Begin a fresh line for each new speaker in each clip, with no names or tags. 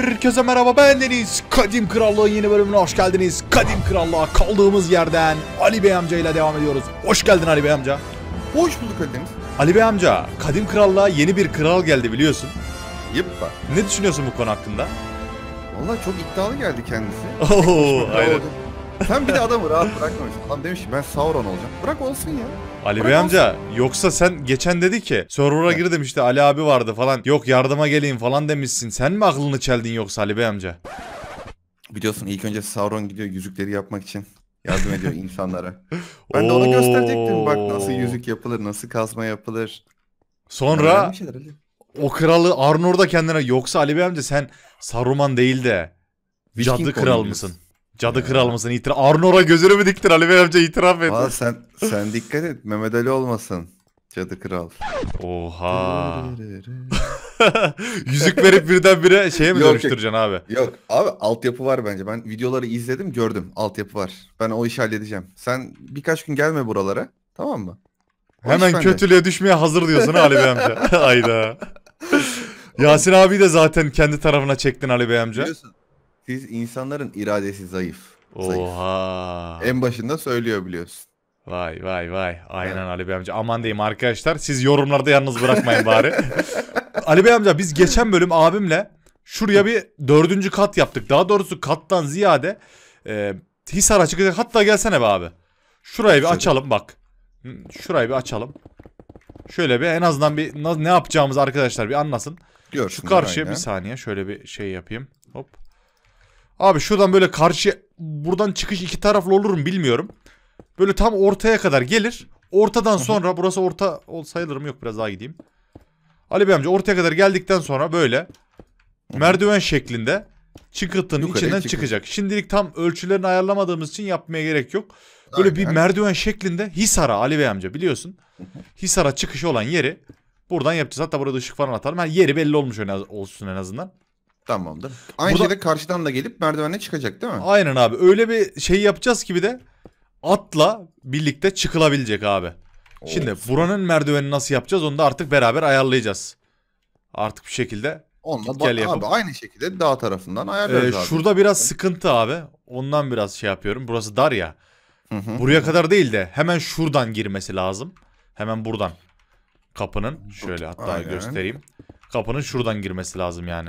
Herkese merhaba ben Deniz. Kadim Krallığı yeni bölümüne hoş geldiniz. Kadim Krallığa kaldığımız yerden Ali Bey amca ile devam ediyoruz. Hoş geldin Ali Bey amca. Hoş bulduk Ali Deniz. Ali Bey amca, Kadim Krallığa yeni bir kral geldi biliyorsun. Yıppa. Ne düşünüyorsun bu konu
hakkında? Valla çok iddialı geldi kendisi. Oo, aynen. Sen bir de adamı rahat bırakmamışsın. Adam demiş ki ben Sauron olacağım. Bırak olsun ya. Ali Bırak Bey amca olsun. yoksa sen
geçen dedi ki server'a gir demişti Ali abi vardı falan. Yok yardıma geleyim falan demişsin. Sen mi aklını
çeldin yoksa Ali Bey amca? Biliyorsun ilk önce Sauron gidiyor yüzükleri yapmak için. Yardım ediyor insanlara. Ben de onu gösterecektim. Bak nasıl yüzük yapılır, nasıl kazma yapılır. Sonra
o kralı Arnor da kendine yoksa Ali Bey amca sen Saruman değil de Viking cadı kral mısın? Cadı kral
mısın? İtiraf. Arnor'a gözünü mü diktin Ali Bey amca itiraf et. Valla sen, sen dikkat et Mehmet Ali olmasın. Cadı kral. Oha. Yüzük verip birdenbire şeye mi yok, dönüştüreceksin abi? Yok abi altyapı var bence. Ben videoları izledim gördüm altyapı var. Ben o işi halledeceğim. Sen birkaç gün gelme buralara tamam mı? O Hemen kötülüğe düşmeye hazır diyorsun Ali Bey amca. Ayda. Yasin abi de zaten kendi tarafına
çektin Ali Bey amca. Biliyorsun.
Siz insanların iradesi zayıf. zayıf. Oha.
En başında söylüyor biliyorsun. Vay vay vay. Aynen evet. Ali Bey amca. Aman diyeyim arkadaşlar siz yorumlarda yalnız bırakmayın bari. Ali Bey amca biz geçen bölüm abimle şuraya bir dördüncü kat yaptık. Daha doğrusu kattan ziyade e, Hisar'a çıkacak. Hatta gelsene be abi. Şurayı bir açalım bak. Şurayı bir açalım. Şöyle bir en azından bir ne yapacağımız arkadaşlar bir anlasın. Görsünler Şu karşıya aynen. bir saniye şöyle bir şey yapayım. Hop. Abi şuradan böyle karşı buradan çıkış iki taraflı olur mu bilmiyorum. Böyle tam ortaya kadar gelir. Ortadan sonra burası orta ol sayılır mı? Yok biraz daha gideyim. Ali Bey amca ortaya kadar geldikten sonra böyle merdiven şeklinde çıkıttın içinden çıkıyor. çıkacak. Şimdilik tam ölçülerini ayarlamadığımız için yapmaya gerek yok. Böyle Aynen. bir merdiven şeklinde Hisar'a Ali Bey amca biliyorsun. Hisar'a çıkışı olan yeri buradan yapacağız. Hatta burada ışık falan atalım. Yani yeri belli olmuş en az, olsun en azından. Tamamdır. Aynı Burada... şeyde karşıdan da gelip merdivenle çıkacak değil mi? Aynen abi. Öyle bir şey yapacağız gibi de atla birlikte çıkılabilecek abi. Oo. Şimdi buranın merdivenini nasıl yapacağız onu da artık beraber ayarlayacağız. Artık bir şekilde Onunla git gel yapıp. Abi
aynı şekilde dağ tarafından ayarlayacağız. ee, Şurada
biraz sıkıntı abi. Ondan biraz şey yapıyorum. Burası dar ya. Buraya kadar değil de hemen şuradan girmesi lazım. Hemen buradan. Kapının şöyle hatta Aynen. göstereyim. Kapının şuradan girmesi lazım yani.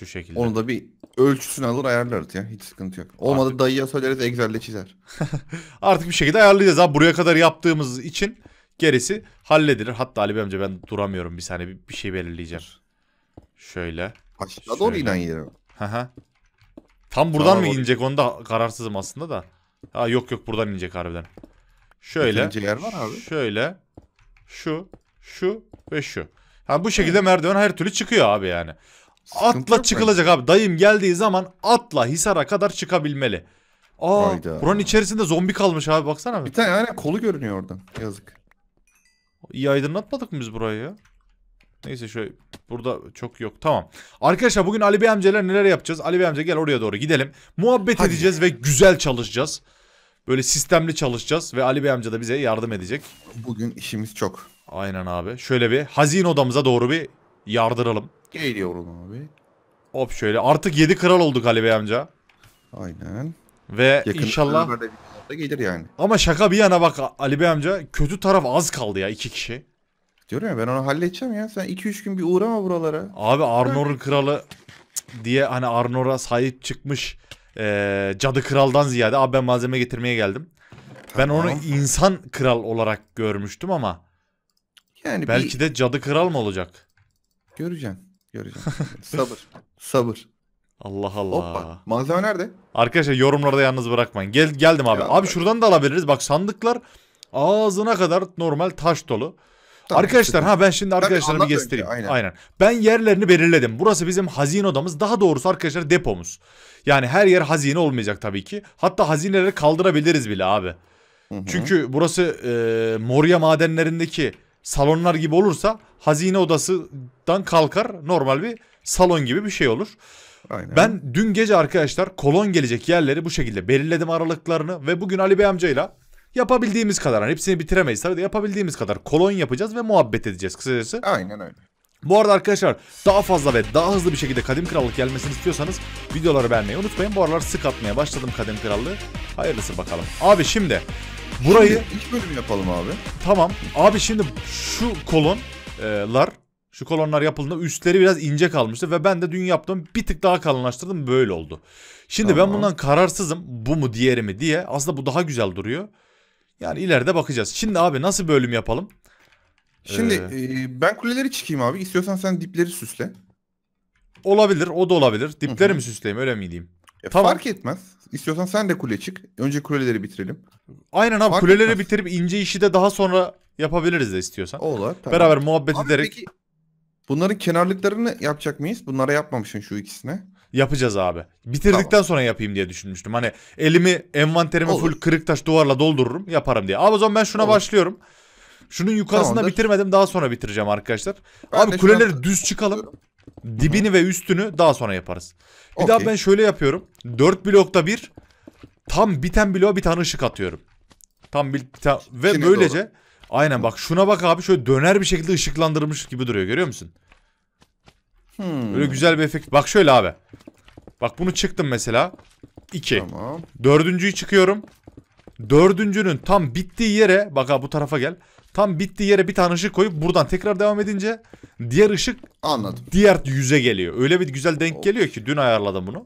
Şu şekilde. Onu da bir ölçüsünü alır ayarlarız ya. Hiç sıkıntı yok. Olmadı Artık... dayıya söyleriz Excel'de çizer. Artık bir şekilde ayarlayacağız abi. Buraya kadar yaptığımız için gerisi
halledilir. Hatta Ali Bey amca ben duramıyorum bir saniye bir, şey belirleyeceğim. Şöyle. Aşağı doğru inen yere. Tam buradan Sana mı doğru. inecek onu da kararsızım aslında da. Ha yok yok buradan inecek harbiden. Şöyle. yer var abi. Şöyle. Şu. Şu ve şu. Ha bu şekilde merdiven her türlü çıkıyor abi yani atla çıkılacak abi. Dayım geldiği zaman atla Hisar'a kadar çıkabilmeli. Aa Hayda. buranın içerisinde zombi kalmış abi baksana. Bir, tane aynen kolu görünüyor oradan. Yazık. İyi aydınlatmadık mı biz burayı ya? Neyse şöyle burada çok yok. Tamam. Arkadaşlar bugün Ali Bey amcalar neler yapacağız? Ali Bey amca gel oraya doğru gidelim. Muhabbet Hadi. edeceğiz ve güzel çalışacağız. Böyle sistemli çalışacağız ve Ali Bey amca da bize yardım edecek.
Bugün işimiz
çok. Aynen abi. Şöyle bir hazin odamıza doğru bir yardıralım. Geliyorum abi. Hop şöyle. Artık 7 kral olduk Ali Bey amca. Aynen. Ve Yakın inşallah... gelir yani. Ama şaka bir yana bak Ali Bey amca kötü taraf az kaldı ya iki kişi. Diyorum ya ben onu halledeceğim ya. Sen 2-3 gün bir
uğrama buralara.
Abi Arnor'un kralı diye hani Arnor'a sahip çıkmış e, cadı kraldan ziyade abi ben malzeme getirmeye geldim. Tamam. Ben onu insan kral olarak görmüştüm ama yani belki bir... de cadı kral mı olacak? Göreceğim. Göreceğim. sabır. Sabır. Allah Allah. Hoppa. Malzeme nerede? Arkadaşlar yorumlarda yalnız bırakmayın. Gel geldim abi. Ya, abi şuradan da alabiliriz. Bak sandıklar ağzına kadar normal taş dolu. Tamam, arkadaşlar işte. ha ben şimdi arkadaşlarımı göstereyim. aynen. aynen. Ben yerlerini belirledim. Burası bizim hazine odamız. Daha doğrusu arkadaşlar depomuz. Yani her yer hazine olmayacak tabii ki. Hatta hazineleri kaldırabiliriz bile abi. Hı -hı. Çünkü burası e, Moria madenlerindeki salonlar gibi olursa hazine odasından kalkar normal bir salon gibi bir şey olur. Aynen. Ben dün gece arkadaşlar kolon gelecek yerleri bu şekilde belirledim aralıklarını ve bugün Ali Bey amcayla yapabildiğimiz kadar hani hepsini bitiremeyiz tabii de yapabildiğimiz kadar kolon yapacağız ve muhabbet edeceğiz kısacası. Aynen öyle. Bu arada arkadaşlar daha fazla ve daha hızlı bir şekilde Kadim Krallık gelmesini istiyorsanız videoları beğenmeyi unutmayın. Bu aralar sık atmaya başladım Kadim Krallığı. Hayırlısı bakalım. Abi şimdi Burayı... Şimdi ilk bölüm yapalım abi. Tamam. Abi şimdi şu kolonlar e, şu kolonlar yapıldığında üstleri biraz ince kalmıştı ve ben de dün yaptım bir tık daha kalınlaştırdım böyle oldu. Şimdi tamam. ben bundan kararsızım bu mu diğeri mi diye aslında bu daha güzel duruyor. Yani ileride bakacağız. Şimdi abi nasıl bölüm yapalım? Şimdi ee...
E, ben kuleleri çıkayım abi. İstiyorsan sen dipleri süsle. Olabilir o da olabilir. Dipleri mi süsleyeyim öyle mi diyeyim? E, tamam. Fark etmez. İstiyorsan sen de kule çık. Önce kuleleri bitirelim.
Aynen abi fark kuleleri etmez. bitirip
ince işi de daha sonra yapabiliriz de istiyorsan. Olur. Tamam. Beraber muhabbet abi ederek. Peki, bunların kenarlıklarını yapacak mıyız? Bunlara
yapmamışsın şu ikisine. Yapacağız abi. Bitirdikten tamam. sonra yapayım diye düşünmüştüm. Hani elimi envanterimi Olur. full kırık taş duvarla doldururum yaparım diye. Abi o zaman ben şuna Olur. başlıyorum. Şunun yukarısında bitirmedim daha sonra bitireceğim arkadaşlar. Ben abi kuleleri şuna... düz çıkalım. Dibini ve üstünü daha sonra yaparız. Bir okay. daha ben şöyle yapıyorum. 4 blokta bir tam biten bloğa bir tane ışık atıyorum. Tam bir ta ve Şimdi böylece doğru. aynen bak şuna bak abi şöyle döner bir şekilde ışıklandırmış gibi duruyor görüyor musun? Hmm. Böyle güzel bir efekt. Bak şöyle abi. Bak bunu çıktım mesela. 2. Tamam. Dördüncüyü çıkıyorum. Dördüncünün tam bittiği yere bak abi bu tarafa gel. Tam bittiği yere bir tane ışık koyup buradan tekrar devam edince diğer ışık Anladım. diğer yüze geliyor. Öyle bir güzel denk geliyor ki dün ayarladım bunu.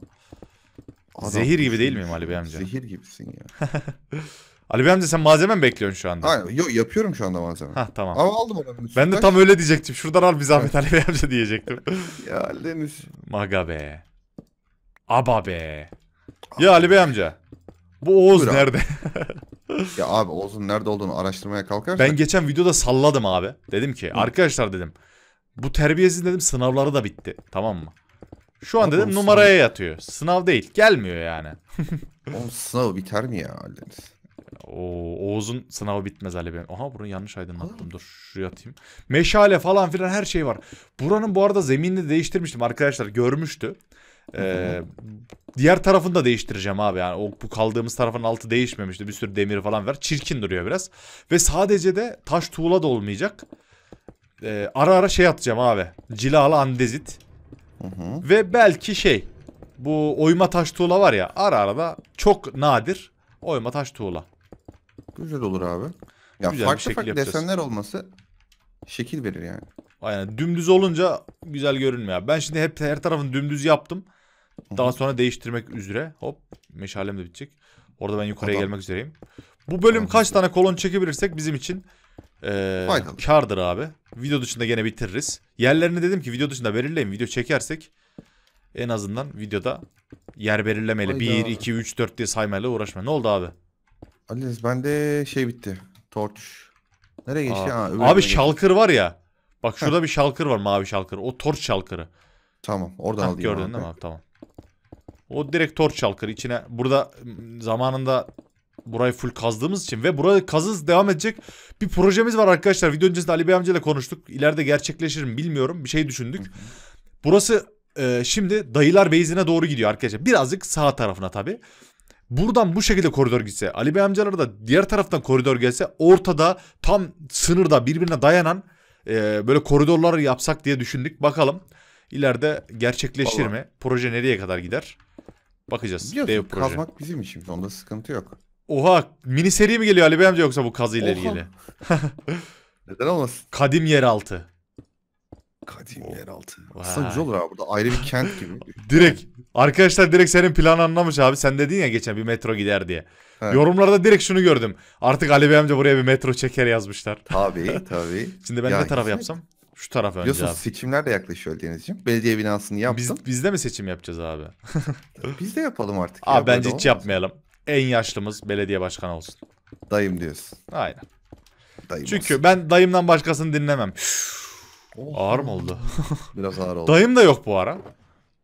Adam Zehir gibi değil şey miyim Ali Bey amca? Zehir gibisin ya. Ali Bey amca sen malzeme mi bekliyorsun şu anda? hayır yok yapıyorum şu anda malzeme. Ha tamam. Ama aldım onu. Ben de tam öyle diyecektim. Şuradan al bir zahmet Ali Bey amca diyecektim. ya Deniz.
Maga be. Aba be. Ya Ali Bey amca.
Bu Oğuz Buyur abi. nerede?
Ya abi Oğuz'un nerede olduğunu araştırmaya kalkarsak. Ben
geçen videoda salladım abi. Dedim ki arkadaşlar dedim. Bu terbiyesiz dedim sınavları da bitti. Tamam mı? Şu an Abi dedim oğlum, numaraya yatıyor. Sınav değil. Gelmiyor yani. Oğlum sınav biter mi ya Oğuz'un sınavı bitmez Ali Bey. Aha bunu yanlış aydınlattım. Dur şuraya atayım. Meşale falan filan her şey var. Buranın bu arada zeminini değiştirmiştim. Arkadaşlar görmüştü. Ee, Diğer tarafını da değiştireceğim abi yani o, bu kaldığımız tarafın altı değişmemişti bir sürü demir falan var çirkin duruyor biraz. Ve sadece de taş tuğla da olmayacak. Ee, ara ara şey atacağım abi cilalı andezit. Hı hı. Ve belki şey bu oyma taş tuğla var ya ara ara da çok nadir oyma taş tuğla.
Güzel olur abi. Ya güzel farklı farklı yapacağız. desenler olması şekil verir yani.
Aynen dümdüz olunca güzel görünmüyor. Ben şimdi hep her tarafını dümdüz yaptım. Daha sonra değiştirmek üzere. Hop meşalem de bitecek. Orada ben yukarıya Adam. gelmek üzereyim. Bu bölüm Adam. kaç tane kolon çekebilirsek bizim için ee, kardır abi. Video dışında gene bitiririz. Yerlerini dedim ki video dışında belirleyin. Video çekersek en azından videoda yer belirlemeli. Hayda. 1, 2, 3, 4 diye saymayla uğraşma. Ne oldu abi?
Aliniz bende şey bitti. Torç. Nereye geçti? Aa, Aa, abi şalkır var ya.
Bak şurada bir şalkır var mavi şalkır. O torç şalkırı. Tamam oradan Heh, alayım. Gördün abi. değil mi abi? Tamam. O direkt torç çalkır içine. Burada zamanında burayı full kazdığımız için ve burayı kazız devam edecek bir projemiz var arkadaşlar. Video öncesinde Ali Bey amcayla konuştuk. İleride gerçekleşir mi bilmiyorum. Bir şey düşündük. Burası e, şimdi dayılar beyzine doğru gidiyor arkadaşlar. Birazcık sağ tarafına tabi. Buradan bu şekilde koridor gitse Ali Bey amcalara da diğer taraftan koridor gelse ortada tam sınırda birbirine dayanan e, böyle koridorlar yapsak diye düşündük. Bakalım ileride gerçekleşir Vallahi. mi? Proje nereye kadar gider? Bakacağız. Biliyorsun, Dev proje. Kazmak
bizim işimiz. Onda sıkıntı yok.
Oha mini seri mi geliyor Ali Bey amca yoksa bu kazıyla Oha. ilgili? Neden olmasın? Kadim yeraltı.
Kadim oh. yeraltı. Aslında güzel olur
abi. Burada ayrı bir kent gibi. direkt. Arkadaşlar direkt senin planı anlamış abi. Sen dedin ya geçen bir metro gider diye. Evet. Yorumlarda direkt şunu gördüm. Artık Ali Bey amca buraya bir metro çeker yazmışlar. Tabii tabii. Şimdi ben ya, ne tarafı yapsam? Şu taraf önce Biliyorsunuz abi.
seçimler de yaklaşıyor Deniz'ciğim. Belediye binasını yaptım. Biz,
biz de mi seçim yapacağız abi? biz de yapalım artık. Abi ya, bence hiç olmaz. yapmayalım. En yaşlımız belediye başkanı olsun. Dayım diyorsun. Aynen. Dayım Çünkü olsun. ben dayımdan başkasını dinlemem. Ağır mı oldu? Biraz ağır oldu. Dayım da yok bu ara.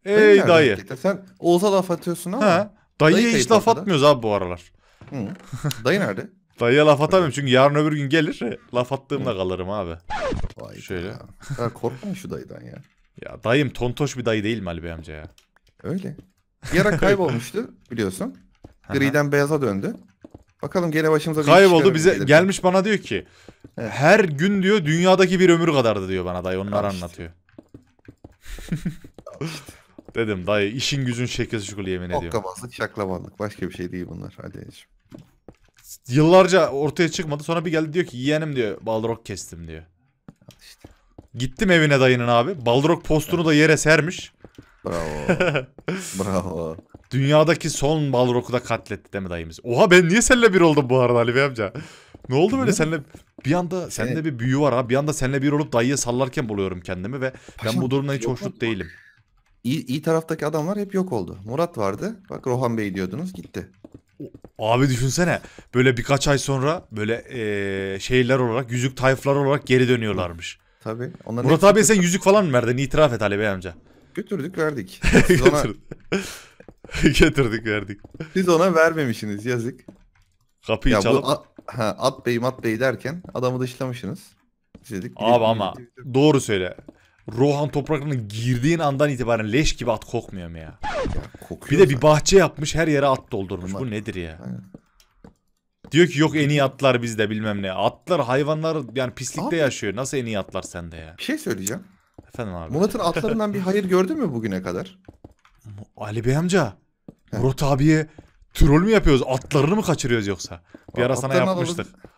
Ey dayı. dayı.
Sen olsa laf atıyorsun ama. Ha, dayıya dayı hiç laf ortada.
atmıyoruz abi bu aralar. Hı. Dayı nerede? Dayıya laf atamıyorum çünkü yarın öbür gün gelir. Laf attığımda kalırım abi. Vay Şöyle. Ya. Ben şu dayıdan ya. Ya dayım tontoş bir dayı değil mi Ali Bey amca ya? Öyle. Bir kaybolmuştu biliyorsun. Griden beyaza döndü.
Bakalım gene başımıza bir Kayboldu bize gelir.
gelmiş bana diyor ki her gün diyor dünyadaki bir ömür kadardı diyor bana dayı onlar işte. anlatıyor. Dedim dayı işin gücün şekilsiz şukul yemin ediyorum. Oklamazlık şaklamanlık başka bir şey değil bunlar. Hadi Ecim. Yıllarca ortaya çıkmadı. Sonra bir geldi diyor ki yeğenim diyor balrog kestim diyor. İşte. Gittim evine dayının abi. Balrog postunu da yere sermiş. Bravo. Bravo. Dünyadaki son Balrog'u da katletti değil mi dayımız? Oha ben niye seninle bir oldum bu arada Ali Bey amca? Ne oldu böyle seninle bir anda şey- sende bir büyü var ha. Bir anda seninle bir olup dayıya sallarken buluyorum kendimi ve Paşam, ben bu durumdan hiç hoşnut değilim. İyi, iyi taraftaki adamlar hep yok oldu. Murat vardı. Bak Rohan Bey diyordunuz gitti. Abi düşünsene böyle birkaç ay sonra böyle e, şeyler olarak yüzük tayflar olarak geri dönüyorlarmış. Tabi. Murat abi sen yüzük falan mı verdin? itiraf et Ali Bey amca.
Götürdük verdik. Siz ona... Götürdük verdik. Siz ona vermemişsiniz yazık. Kapıyı ya çalıp. At, at beyim at bey derken adamı dışlamışsınız.
Dedik, abi ama doğru söyle. Rohan topraklarına girdiğin andan itibaren leş gibi at kokmuyor mu ya? ya kokuyor bir de bir bahçe yapmış her yere at doldurmuş. Bunlar... Bu nedir ya? Diyor ki yok en iyi atlar bizde bilmem ne. Atlar hayvanlar yani pislikte abi, yaşıyor. Nasıl en iyi atlar sende ya?
Bir şey söyleyeceğim. Efendim abi. Murat'ın atlarından bir hayır gördün mü bugüne kadar? Ali Bey amca. Murat abiye troll mü yapıyoruz? Atlarını mı kaçırıyoruz yoksa? Bir ara Atlarını sana yapmıştık. Alalım.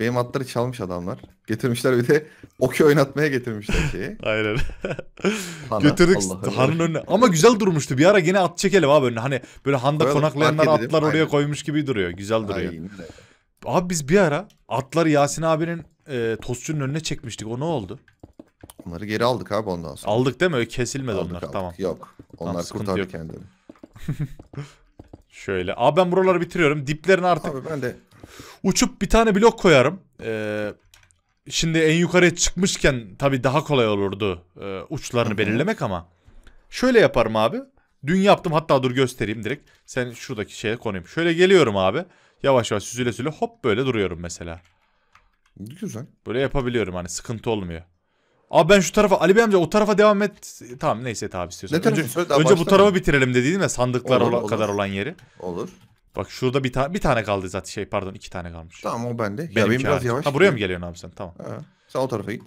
Benim atları çalmış adamlar. Getirmişler bir de okey oynatmaya getirmişler şeyi. Aynen. Hana, Götürdük hanın önüne.
Ama güzel durmuştu. Bir ara yine at çekelim abi önüne. Hani böyle handa Koyalım, konaklayanlar atlar oraya Aynen. koymuş gibi duruyor. Güzel duruyor. Aynen. Abi biz bir ara atları Yasin abinin e, tostçunun önüne çekmiştik. O ne oldu? Onları geri aldık abi ondan sonra. Aldık değil mi? Öyle kesilmedi aldık, onlar. Aldık. Tamam. Yok.
Onlar tamam, kurtardı kendini.
Şöyle. Abi ben buraları bitiriyorum. Diplerini artık... Abi ben de Uçup bir tane blok koyarım. Ee, şimdi en yukarıya çıkmışken tabii daha kolay olurdu e, uçlarını belirlemek ama. Şöyle yaparım abi. Dün yaptım hatta dur göstereyim direkt. Sen şuradaki şeye konayım. Şöyle geliyorum abi. Yavaş yavaş süzüle süzüle hop böyle duruyorum mesela. Güzel. Böyle yapabiliyorum hani sıkıntı olmuyor. Abi ben şu tarafa Ali Bey amca o tarafa devam et. Tamam neyse abi istiyorsan. Ne önce önce bu tarafı bitirelim dediğin ve sandıklar olur, ola, olur. kadar olan yeri. Olur. Bak şurada bir, ta bir tane kaldı zaten şey pardon iki tane kalmış. Tamam o bende. ya benim biraz yavaş. Ha buraya mı geliyorsun abi sen? Tamam. Ha, sen o tarafa git.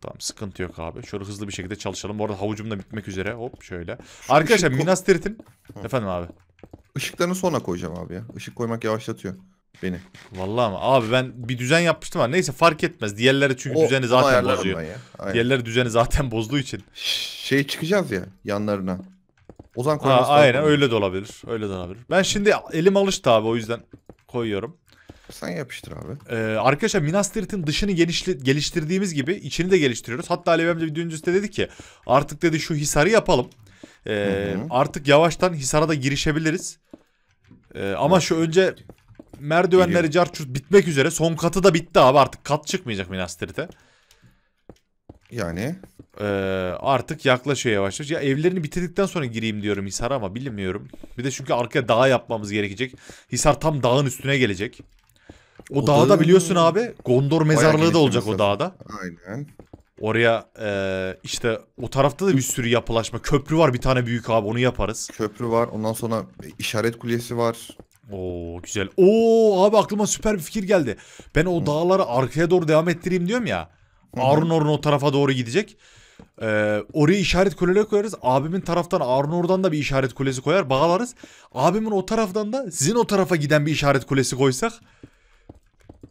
Tamam sıkıntı yok abi. Şöyle hızlı bir şekilde çalışalım. Bu arada havucum da bitmek üzere. Hop şöyle.
Şu Arkadaşlar ışık... Minas Tirith'in... Efendim abi. Işıklarını sona koyacağım abi ya. Işık koymak yavaşlatıyor beni. Vallahi ama abi
ben bir düzen yapmıştım ama neyse fark etmez. Diğerleri çünkü o, düzeni zaten bozuyor. Diğerleri düzeni zaten bozduğu için. Şey çıkacağız ya yanlarına. Ozan koyması ha, Aynen öyle de olabilir. Öyle de olabilir. Ben şimdi elim alıştı abi o yüzden koyuyorum. Sen yapıştır abi. Ee, arkadaşlar Minas Tirith'in dışını genişli, geliştirdiğimiz gibi içini de geliştiriyoruz. Hatta Alev amca bir düğün dedi ki artık dedi şu hisarı yapalım. Ee, hı hı. Artık yavaştan hisara da girişebiliriz. Ee, ama şu önce merdivenleri carçurt bitmek üzere. Son katı da bitti abi artık kat çıkmayacak Minas Tirith'e. Yani Ee, artık yaklaşıyor yavaş yavaş. Ya evlerini bitirdikten sonra gireyim diyorum Hisar'a ama bilmiyorum. Bir de çünkü arkaya dağ yapmamız gerekecek. Hisar tam dağın üstüne gelecek. O, O dağda da- biliyorsun abi Gondor mezarlığı da olacak o dağda. aynen. Oraya e, işte o tarafta da bir sürü yapılaşma. Köprü var bir tane büyük abi onu yaparız. Köprü var. Ondan sonra işaret kulesi var. Oo güzel. Oo abi aklıma süper bir fikir geldi. Ben o dağları arkaya doğru devam ettireyim diyorum ya. Arnor'un o tarafa doğru gidecek. Ee, oraya işaret kuleleri koyarız. Abimin taraftan Arnor'dan da bir işaret kulesi koyar bağlarız. Abimin o taraftan da sizin o tarafa giden bir işaret kulesi koysak.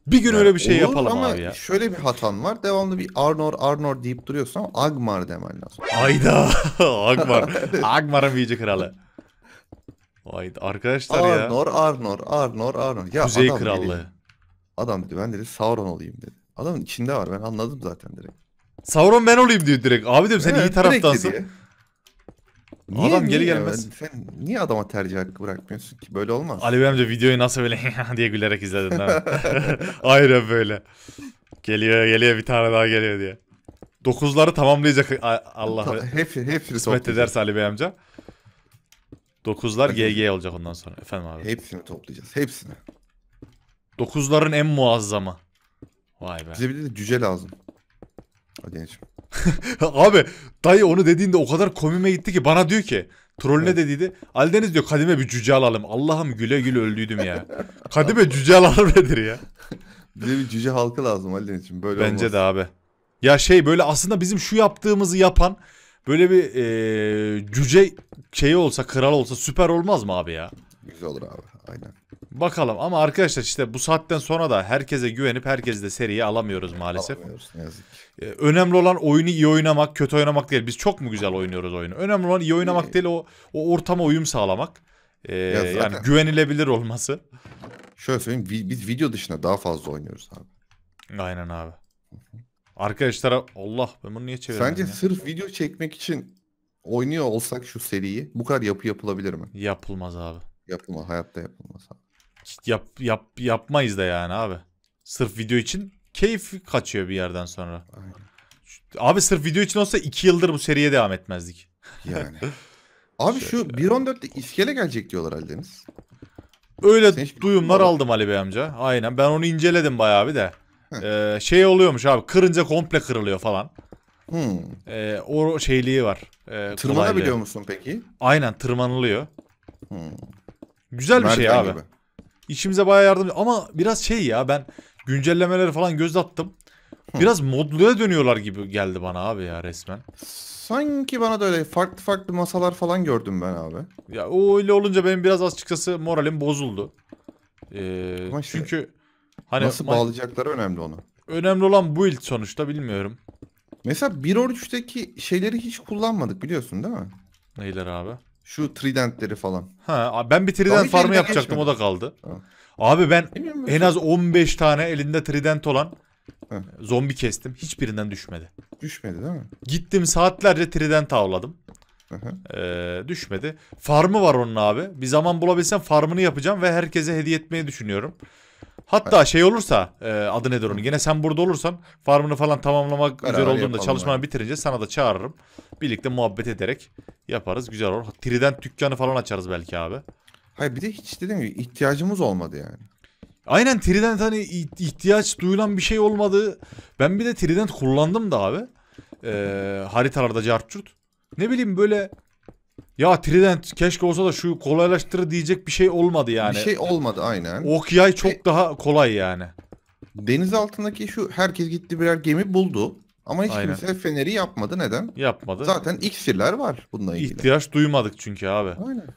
Bir gün ya öyle bir şey olur, yapalım ama abi ya.
şöyle bir hatan var. Devamlı bir Arnor Arnor deyip duruyorsun ama Agmar demen lazım. Ayda Agmar. Agmar'ın büyücü kralı. Haydi arkadaşlar Arnor, ya. Arnor Arnor Arnor Arnor. Ya Kuzey adam krallığı. Dedi, adam dedi ben dedi Sauron olayım dedi. Adamın içinde var ben anladım zaten direkt. Sauron ben olayım diyor direkt. Abi diyorum sen evet, iyi taraftansın.
Niye, Adam niye geri gelmez. Ya? Sen
niye adama tercih hakkı bırakmıyorsun ki? Böyle olmaz. Ali Bey amca
videoyu nasıl böyle diye gülerek izledin ha?
Aynen böyle. Geliyor geliyor bir tane
daha geliyor diye. Dokuzları tamamlayacak Allah. Hep, hep kısmet ederse Ali Bey amca. Dokuzlar GG olacak ondan sonra. Efendim abi. Hepsini toplayacağız. Hepsini. Dokuzların en muazzamı. Vay be. Bize bir de cüce lazım. Hadi gençim. Abi dayı onu dediğinde o kadar komime gitti ki bana diyor ki troll ne dediydi? Aldeniz diyor kadime bir cüce alalım. Allah'ım güle güle öldüydüm ya. Kadime cüce alalım nedir ya?
Bize bir cüce halkı lazım Aldeniz'cim böyle Bence olmaz. de abi.
Ya şey böyle aslında bizim şu yaptığımızı yapan böyle bir e, cüce şeyi olsa kral olsa süper olmaz mı abi ya? Güzel olur abi. Aynen. Bakalım ama arkadaşlar işte bu saatten sonra da herkese güvenip herkes de seriyi alamıyoruz maalesef. Alamıyoruz ne yazık ki. Ee, önemli olan oyunu iyi oynamak, kötü oynamak değil. Biz çok mu güzel oynuyoruz oyunu? Önemli olan iyi oynamak ee, değil o, o ortama uyum sağlamak. Ee, ya yani güvenilebilir olması.
Şöyle söyleyeyim biz video dışında daha fazla oynuyoruz abi.
Aynen abi. Arkadaşlara Allah ben bunu niye çevirdim Sence ya? sırf
video çekmek için oynuyor olsak şu seriyi bu kadar yapı yapılabilir mi? Yapılmaz abi. Yapılmaz. Hayatta yapılmaz abi.
Yap, yap, yapmayız da yani abi. Sırf video için keyif kaçıyor bir yerden sonra. Aynen. Abi sırf video için olsa 2 yıldır bu seriye devam etmezdik. Yani. Abi şu 1.14'te iskele gelecek diyorlar Aldeniz. Öyle duyumlar aldım Ali Bey amca. Aynen ben onu inceledim bayağı bir de. Ee, şey oluyormuş abi kırınca komple kırılıyor falan. Hmm. Ee, o şeyliği var. Ee, Tırmanabiliyor musun peki? Aynen tırmanılıyor. Hmm. Güzel bir şey abi. Gibi. İşimize bayağı yardımcı ama biraz şey ya ben güncellemeleri falan göz attım. Biraz modluya dönüyorlar gibi geldi bana abi ya resmen.
Sanki bana da öyle farklı farklı masalar falan gördüm ben abi.
Ya o öyle olunca benim biraz açıkçası moralim bozuldu.
Ee, işte, çünkü hani nasıl bağlayacakları önemli onu.
Önemli olan bu ilk sonuçta
bilmiyorum. Mesela 1.13'teki şeyleri hiç kullanmadık biliyorsun değil mi? Neyler abi? Şu tridentleri falan. Ha ben bir trident Tabii farmı yapacaktım geçmedi. o da kaldı. Ha.
Abi ben en az 15 tane elinde trident olan ha. zombi kestim. Hiçbirinden düşmedi. Düşmedi değil mi? Gittim saatlerce trident avladım. Ee, düşmedi. Farmı var onun abi. Bir zaman bulabilsem farmını yapacağım ve herkese hediye etmeyi düşünüyorum. Hatta şey olursa e, adı nedir onu Yine sen burada olursan farmını falan tamamlamak Beraber üzere olduğunda çalışmanı yani. bitirince sana da çağırırım. Birlikte muhabbet ederek yaparız güzel olur. Trident dükkanı falan açarız belki abi.
Hayır bir de hiç dedim gibi ihtiyacımız olmadı
yani. Aynen Trident hani ihtiyaç duyulan bir şey olmadı. Ben bir de Trident kullandım da abi. Ee, haritalarda cartçurt. Ne bileyim böyle ya Trident keşke olsa da şu kolaylaştırır diyecek bir şey olmadı yani. Bir şey
olmadı aynen. Okyay çok e, daha kolay yani. Deniz altındaki şu herkes gitti birer gemi buldu. Ama hiç aynen. kimse feneri yapmadı. Neden? Yapmadı. Zaten iksirler var bununla ilgili. İhtiyaç
duymadık çünkü abi. Aynen.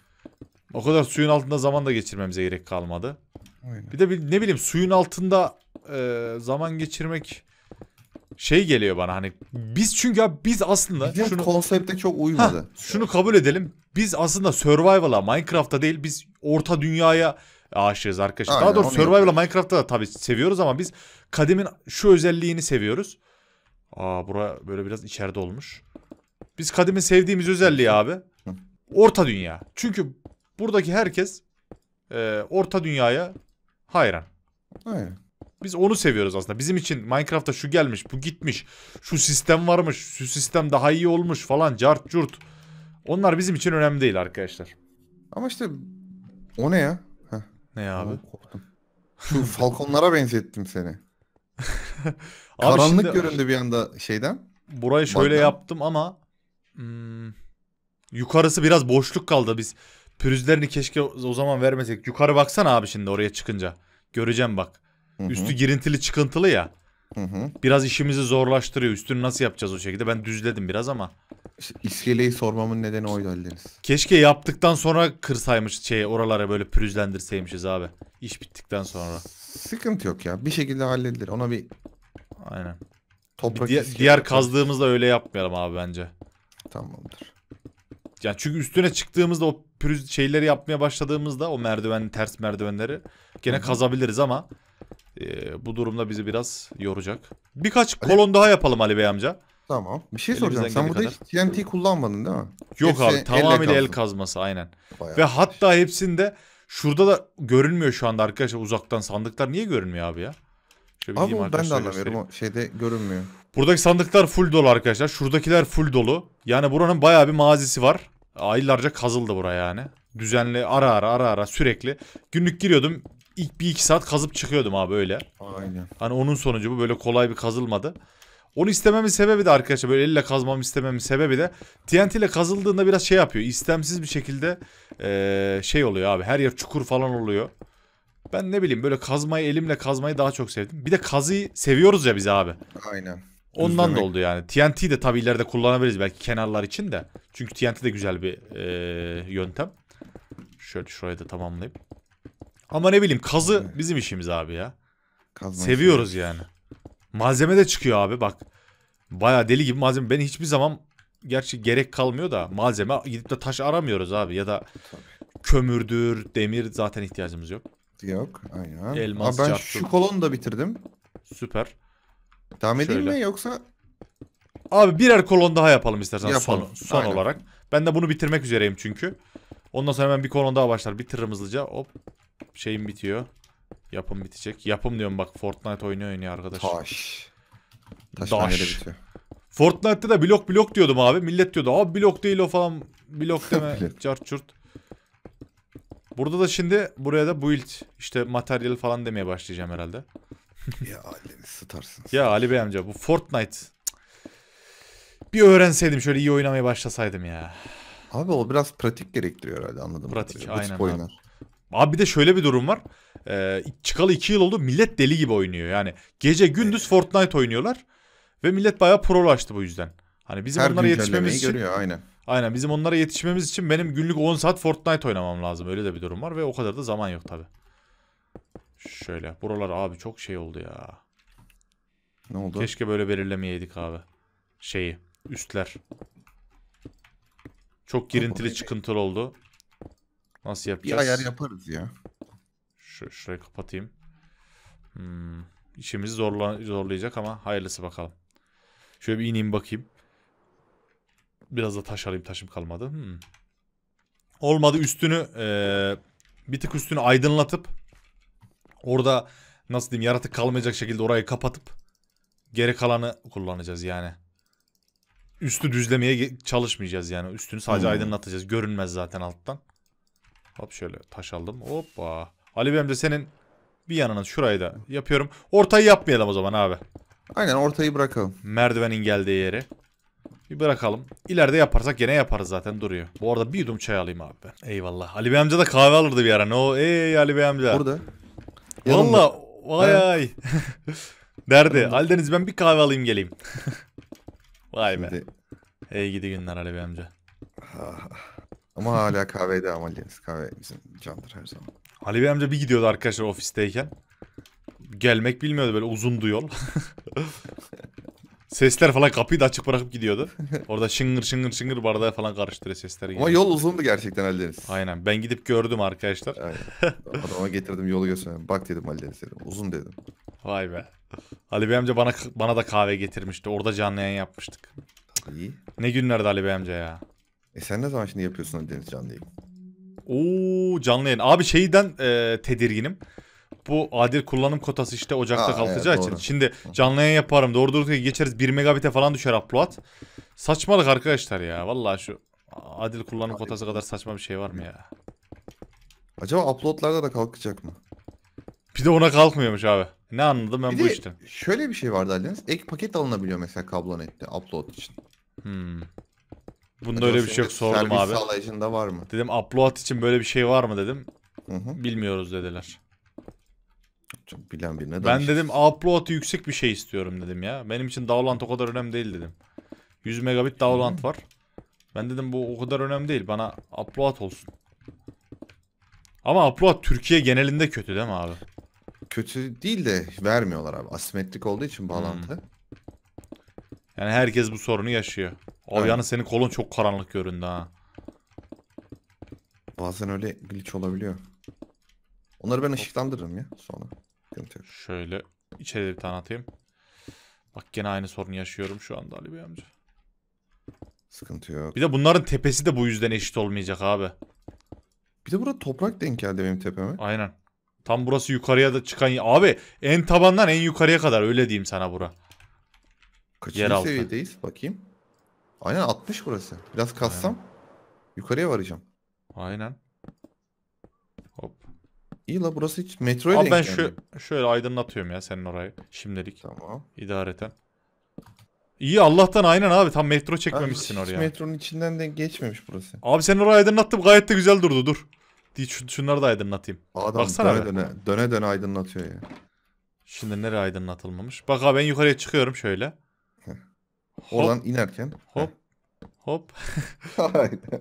O kadar suyun altında zaman da geçirmemize gerek kalmadı. Aynen. Bir de bir, ne bileyim suyun altında e, zaman geçirmek şey geliyor bana hani biz çünkü ya biz aslında Bizim şunu konsepte çok uymadı. Heh, şunu kabul edelim. Biz aslında survival'a Minecraft'ta değil biz orta dünyaya aşığız arkadaşlar. Daha doğrusu survival'a Minecraft'ta da tabii seviyoruz ama biz kademin şu özelliğini seviyoruz. Aa bura böyle biraz içeride olmuş. Biz kadimin sevdiğimiz özelliği abi. Orta dünya. Çünkü buradaki herkes e, orta dünyaya hayran. Aynen. Biz onu seviyoruz aslında. Bizim için Minecraft'ta şu gelmiş, bu gitmiş, şu sistem varmış, şu sistem daha iyi olmuş falan cart curt. Onlar bizim
için önemli değil arkadaşlar. Ama işte o ne ya? Heh. Ne abi? Korktum. Şu falkonlara benzettim seni.
abi Karanlık şimdi... göründü
bir anda şeyden. Burayı şöyle Bakın.
yaptım ama hmm, yukarısı biraz boşluk kaldı. Biz pürüzlerini keşke o zaman vermesek. Yukarı baksana abi şimdi oraya çıkınca. Göreceğim bak. Hı-hı. Üstü girintili çıkıntılı ya. Hı-hı. Biraz işimizi zorlaştırıyor. Üstünü nasıl yapacağız o şekilde? Ben düzledim biraz ama.
İşte iskeleyi sormamın nedeni oydu Ali
Keşke yaptıktan sonra kırsaymış şey oralara böyle pürüzlendirseymişiz abi. İş bittikten sonra. Sıkıntı
yok ya. Bir şekilde halledilir. Ona bir Aynen. toprak Bir diğer, diğer kazdığımızda
öyle yapmayalım abi bence. Tamamdır. Ya çünkü üstüne çıktığımızda o pürüz şeyleri yapmaya başladığımızda o merdiven ters merdivenleri gene kazabiliriz ama ee, bu durumda bizi biraz yoracak. Birkaç Ali... kolon daha yapalım Ali Bey amca.
Tamam. Bir şey soracağım. Sen burada kadar. hiç TNT kullanmadın değil mi? Yok Hepsi abi tamamıyla el kazması aynen. Bayağı Ve
hatta şey. hepsinde şurada da görünmüyor şu anda arkadaşlar uzaktan sandıklar. Niye görünmüyor abi ya? Şöyle abi ben de anlamıyorum o şeyde görünmüyor. Buradaki sandıklar full dolu arkadaşlar. Şuradakiler full dolu. Yani buranın bayağı bir mazisi var. Aylarca kazıldı buraya yani. Düzenli ara ara ara ara sürekli. Günlük giriyordum ilk bir iki saat kazıp çıkıyordum abi öyle. Aynen. Hani onun sonucu bu böyle kolay bir kazılmadı. Onu istememin sebebi de arkadaşlar böyle elle kazmam istememin sebebi de TNT ile kazıldığında biraz şey yapıyor. İstemsiz bir şekilde ee, şey oluyor abi her yer çukur falan oluyor. Ben ne bileyim böyle kazmayı elimle kazmayı daha çok sevdim. Bir de kazıyı seviyoruz ya biz abi.
Aynen. Ondan da oldu
yani. TNT de tabii ileride kullanabiliriz belki kenarlar için de. Çünkü TNT de güzel bir e, yöntem. Şöyle şurayı da tamamlayıp. Ama ne bileyim kazı bizim işimiz abi ya. Kazma Seviyoruz işi. yani. Malzeme de çıkıyor abi bak. Baya deli gibi malzeme. Ben hiçbir zaman gerçi gerek kalmıyor da malzeme gidip de taş aramıyoruz abi ya da Tabii. kömürdür, demir zaten ihtiyacımız yok. Yok
aynen. Elmas Aa, ben çarptım. şu
kolonu da bitirdim. Süper. Devam edeyim Şöyle. mi yoksa? Abi birer kolon daha yapalım istersen yapalım. son, son olarak. Ben de bunu bitirmek üzereyim çünkü. Ondan sonra hemen bir kolon daha başlar. Bitiririm hızlıca. Hop şeyim bitiyor. Yapım bitecek. Yapım diyorum bak Fortnite oynuyor oynuyor arkadaş. Taş. Taş. Taş. Fortnite'te de blok blok diyordum abi. Millet diyordu. Abi blok değil o falan. Blok deme. çart çurt. Burada da şimdi buraya da build işte materyal falan demeye başlayacağım herhalde.
ya Ali'ni satarsınız.
Ya Ali Bey amca bu Fortnite. Bir öğrenseydim şöyle iyi oynamaya başlasaydım ya. Abi o biraz pratik gerektiriyor herhalde anladım. Pratik aynen. Oyunlar. Abi bir de şöyle bir durum var. Ee, çıkalı 2 yıl oldu millet deli gibi oynuyor yani. Gece gündüz Fortnite oynuyorlar. Ve millet bayağı prolaştı bu yüzden. Hani bizim Her onlara yetişmemiz için. Görüyor, aynen. Aynen bizim onlara yetişmemiz için benim günlük 10 saat Fortnite oynamam lazım. Öyle de bir durum var ve o kadar da zaman yok tabi. Şöyle buralar abi çok şey oldu ya. Ne oldu? Keşke böyle belirlemeyeydik abi. Şeyi üstler. Çok girintili çıkıntılı oldu. Nasıl yapacağız? Bir ayar yaparız ya. Şu, şurayı kapatayım. Hmm, işimizi zorla, zorlayacak ama hayırlısı bakalım. Şöyle bir ineyim bakayım. Biraz da taş alayım. Taşım kalmadı. Hmm. Olmadı üstünü e, bir tık üstünü aydınlatıp orada nasıl diyeyim yaratık kalmayacak şekilde orayı kapatıp geri kalanı kullanacağız yani. Üstü düzlemeye çalışmayacağız yani. Üstünü sadece hmm. aydınlatacağız. Görünmez zaten alttan. Hop şöyle taş aldım. Hoppa. Ali Bey'im de senin bir yanına şurayı da yapıyorum. Ortayı yapmayalım o zaman abi.
Aynen ortayı bırakalım.
Merdivenin geldiği yeri. Bir bırakalım. İleride yaparsak gene yaparız zaten duruyor. Bu arada bir yudum çay alayım abi ben. Eyvallah. Ali Bey amca da kahve alırdı bir ara. Ne o? Ey Ali Bey amca. Burada. Valla. Vay ay. Derdi. Ali Deniz ben bir kahve alayım geleyim. Vay be. Şimdi... Ey gidi günler Ali Bey amca. Ama hala kahvede ama kahve bizim candır her zaman. Ali Bey amca bir gidiyordu arkadaşlar ofisteyken. Gelmek bilmiyordu böyle uzundu yol. Sesler falan kapıyı da açık bırakıp gidiyordu. Orada şıngır şıngır şıngır bardağı falan karıştırıyor sesler. Ama yol uzundu gerçekten Ali Deniz. Aynen ben gidip gördüm arkadaşlar. Aynen. Adama
getirdim yolu gösterdim. Bak dedim Ali Deniz dedim. Uzun dedim.
Vay be. Ali Bey amca bana, bana da kahve getirmişti. Orada canlı yayın yapmıştık. İyi. Ne günlerdi Ali Bey amca ya.
E sen ne zaman şimdi
yapıyorsun hani Deniz canlı yayın? Oo canlı yayın. Abi şeyden e, tedirginim. Bu adil kullanım kotası işte Ocak'ta Aa, kalkacağı evet, için. doğru. Şimdi canlı yayın yaparım. Doğru doğru geçeriz 1 megabit'e falan düşer upload. Saçmalık arkadaşlar ya. Vallahi şu adil kullanım kotası kadar saçma bir şey var mı ya?
Acaba uploadlarda da kalkacak mı? Bir de ona kalkmıyormuş abi. Ne anladım ben Bir bu işten. şöyle bir şey vardı Aldeniz. Ek paket alınabiliyor mesela kablonette upload için. Hmm. Bunda öyle bir şey yok sordum servis abi. Servis sağlayıcında
var mı? Dedim upload için böyle bir şey var mı dedim. Hı hı. Bilmiyoruz dediler.
Çok bilen birine Ben dedim
upload'ı yüksek bir şey istiyorum dedim ya. Benim için download o kadar önemli değil dedim. 100 megabit download var. Ben dedim bu o kadar önemli değil. Bana upload olsun. Ama upload Türkiye genelinde kötü değil mi abi? Kötü değil de vermiyorlar abi. Asimetrik olduğu için hmm. bağlantı. Hmm. Yani herkes bu sorunu yaşıyor. Abi yani senin kolun çok karanlık göründü ha.
Bazen öyle glitch olabiliyor. Onları ben ışıklandırırım ya sonra. Sıkıntı
Şöyle içeri bir tane atayım. Bak gene aynı sorunu yaşıyorum şu anda Ali Bey amca.
Sıkıntı yok.
Bir de bunların tepesi de bu yüzden eşit olmayacak abi. Bir de burada toprak denk geldi benim tepeme. Aynen. Tam burası yukarıya da çıkan... Abi en tabandan en yukarıya kadar öyle diyeyim sana bura. Kaçıncı Yeraltı.
seviyedeyiz bakayım. Aynen 60 burası. Biraz kassam Aynen. yukarıya varacağım. Aynen. Hop. İyi la burası hiç metroya Abi denk ben şu,
şöyle aydınlatıyorum ya senin orayı şimdilik. Tamam. İdareten. İyi Allah'tan aynen abi tam metro çekmemişsin abi, oraya.
metronun içinden de geçmemiş burası.
Abi sen orayı aydınlattım gayet de güzel durdu dur. Şunları da aydınlatayım. Adam Baksana döne, döne döne aydınlatıyor ya. Şimdi nereye aydınlatılmamış? Bak abi ben yukarıya çıkıyorum şöyle.
Hop. Oradan inerken. Hop. Heh. Hop.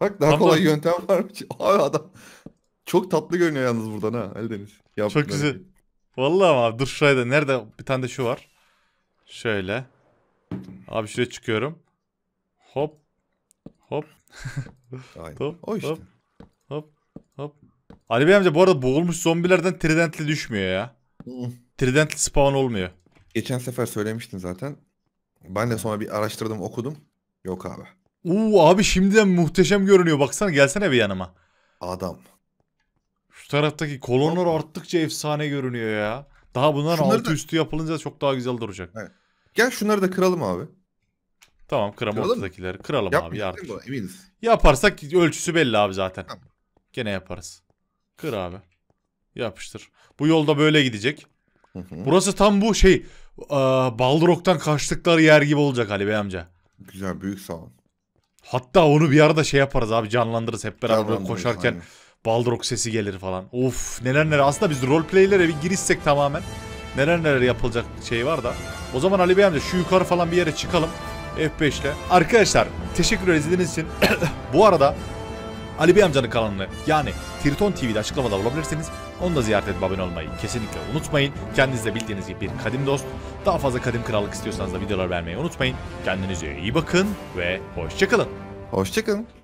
Bak daha Tam kolay da... yöntem varmış. Abi adam çok tatlı görünüyor yalnız buradan ha Eldeniz. Yaptın çok güzel. Hareket.
Vallahi abi dur şuraya da nerede bir tane de şu var. Şöyle. Abi şuraya çıkıyorum. Hop. Hop. Aynen. Hop, o işte. Hop. Hop. Hop. Ali Bey amca bu arada boğulmuş zombilerden tridentli
düşmüyor ya. tridentli spawn olmuyor. Geçen sefer söylemiştin zaten. Ben de sonra bir araştırdım okudum. Yok abi.
Uuu abi şimdiden muhteşem görünüyor. Baksana gelsene bir yanıma. Adam. Şu taraftaki kolonlar arttıkça efsane görünüyor ya. Daha bunlar Şunları altı da- üstü yapılınca çok daha güzel duracak. Evet. Gel şunları da kıralım abi. Tamam kıram Kıralım mı? ortadakileri. Kıralım abi artık. yardım. Eminiz. Yaparsak ölçüsü belli abi zaten. Tamam. Gene yaparız. Kır abi. Yapıştır. Bu yolda böyle gidecek.
Hı hı. Burası
tam bu şey. Aa, Balrog'dan kaçtıkları yer gibi olacak Ali Bey amca. Güzel büyük salon. Hatta onu bir arada şey yaparız abi canlandırırız hep beraber koşarken aynen. Balrog sesi gelir falan. Of neler neler aslında biz roleplaylere bir girişsek tamamen neler neler yapılacak şey var da. O zaman Ali Bey amca şu yukarı falan bir yere çıkalım f 5 ile Arkadaşlar teşekkürler ederiz için. Bu arada Ali Bey amcanın kanalını yani Triton TV'de açıklamada bulabilirsiniz. Onu da ziyaret edip abone olmayı kesinlikle unutmayın. Kendiniz de bildiğiniz gibi bir kadim dost. Daha fazla kadim krallık istiyorsanız da videolar vermeyi unutmayın. Kendinize iyi bakın ve hoşçakalın. Hoşçakalın.